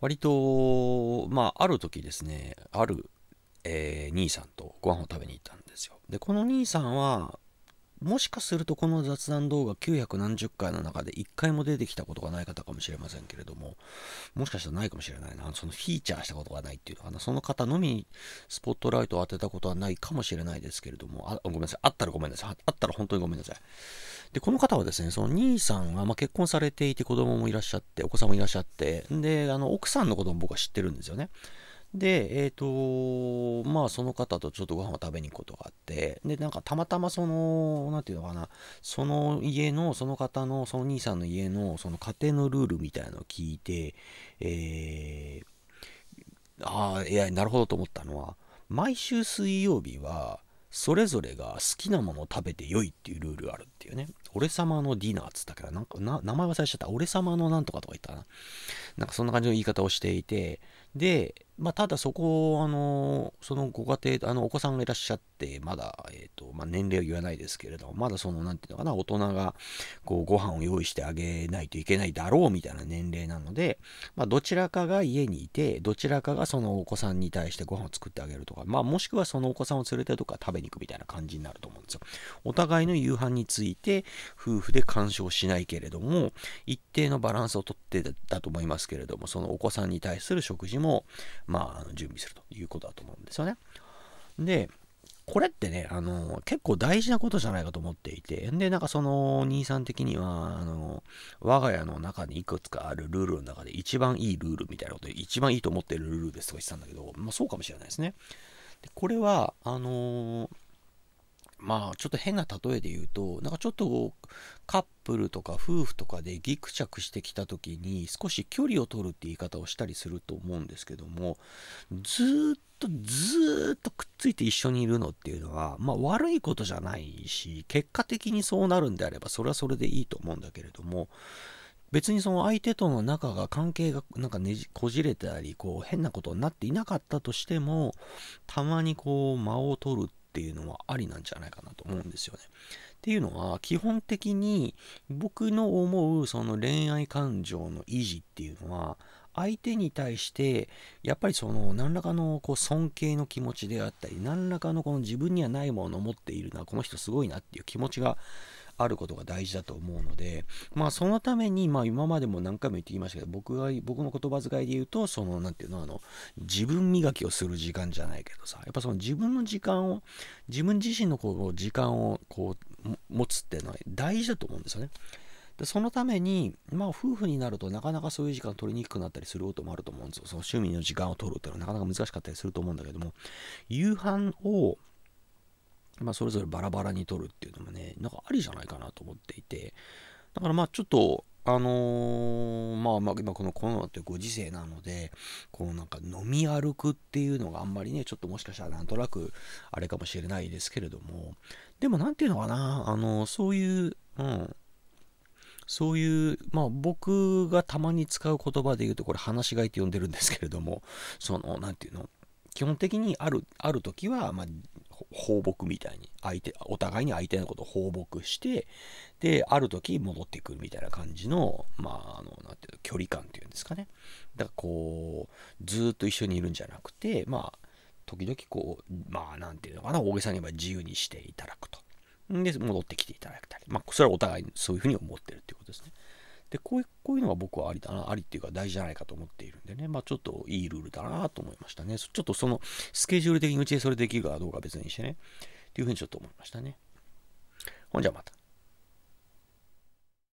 割と、まあ、ある時ですね、ある、えー、兄さんとご飯を食べに行ったんですよ。で、この兄さんは、もしかするとこの雑談動画900何十回の中で1回も出てきたことがない方かもしれませんけれども、もしかしたらないかもしれないな。そのフィーチャーしたことがないっていう、かのその方のみスポットライトを当てたことはないかもしれないですけれども、あごめんなさい。あったらごめんなさい。あったら本当にごめんなさい。で、この方はですね、その兄さんは、まあ、結婚されていて子供もいらっしゃって、お子さんもいらっしゃって、で、あの奥さんのことも僕は知ってるんですよね。で、えっ、ー、と、まあ、その方とちょっとご飯を食べに行くことがあって、で、なんかたまたまその、なんていうのかな、その家の、その方の、その兄さんの家の、その家庭のルールみたいなのを聞いて、えー、ああ、いや、なるほどと思ったのは、毎週水曜日は、それぞれが好きなものを食べて良いっていうルールがあるっていうね。俺様のディナーっつったからなんかな、名前忘れちゃった。俺様のなんとかとか言ったな。なんかそんな感じの言い方をしていて、で、まあ、ただそこ、あの、そのご家庭、あの、お子さんがいらっしゃって、まだ、えっ、と、まあ、年齢は言わないですけれども、まだその、なんていうのかな、大人が、こう、ご飯を用意してあげないといけないだろう、みたいな年齢なので、まあ、どちらかが家にいて、どちらかがそのお子さんに対してご飯を作ってあげるとか、まあ、もしくはそのお子さんを連れてとか食べに行くみたいな感じになると思うんですよ。お互いの夕飯について、夫婦で干渉しないけれども、一定のバランスをとってだと思いますけれども、そのお子さんに対する食事も、まあ、準備するということだと思うんですよね。で、これってね、あの、結構大事なことじゃないかと思っていて、で、なんかその、兄さん的には、あの、我が家の中にいくつかあるルールの中で一番いいルールみたいなことで、一番いいと思ってるルールですとか言ってたんだけど、まあそうかもしれないですね。でこれは、あのーまあちょっと変な例えで言うとなんかちょっとカップルとか夫婦とかでギクチャクしてきた時に少し距離を取るって言い方をしたりすると思うんですけどもずっとずっとくっついて一緒にいるのっていうのはまあ悪いことじゃないし結果的にそうなるんであればそれはそれでいいと思うんだけれども別にその相手との仲が関係がなんかねじこじれたりこう変なことになっていなかったとしてもたまにこう間を取るっていうのはありなんじゃないかなと思うんですよね。っていうのは基本的に僕の思うその恋愛感情の維持っていうのは相手に対してやっぱりその何らかのこう尊敬の気持ちであったり何らかのこの自分にはないものを持っているなこの人すごいなっていう気持ちがあることが大事だと思うので、まあ、そのために、まあ、今までも何回も言ってきましたけど、僕は僕の言葉遣いで言うと、その、何て言うの、あの、自分磨きをする時間じゃないけどさ、やっぱその自分の時間を、自分自身のこう、時間を、こう、持つっていうのは大事だと思うんですよね。でそのために、まあ、夫婦になるとなかなかそういう時間取りにくくなったりすることもあると思うんですよ。その趣味の時間を取るっていうのはなかなか難しかったりすると思うんだけども、夕飯をまあ、それぞれバラバラに撮るっていうのもね、なんかありじゃないかなと思っていて、だからまあちょっと、あのー、まあまあ今このコロナってご時世なので、こうなんか飲み歩くっていうのがあんまりね、ちょっともしかしたらなんとなくあれかもしれないですけれども、でもなんていうのかな、あのー、そういう、うん、そういう、まあ僕がたまに使う言葉で言うとこれ話し飼いって呼んでるんですけれども、その、なんていうの、基本的にある、ある時は、まあ、放牧みたいに相手お互いに相手のことを放牧してである時戻ってくるみたいな感じのまああのなんていう距離感っていうんですかねだからこうずっと一緒にいるんじゃなくてまあ時々こうまあなんていうのかな大げさに言えば自由にしていただくとで戻ってきていただいたりまあそれはお互いにそういうふうに思ってるっていうことですねでこういうこういうのが僕はありだなありっていうか大事じゃないかと思っているんでねまあちょっといいルールだなと思いましたねちょっとそのスケジュール的にうちでそれできるかどうか別にしてねっていうふうにちょっと思いましたねほんじゃまた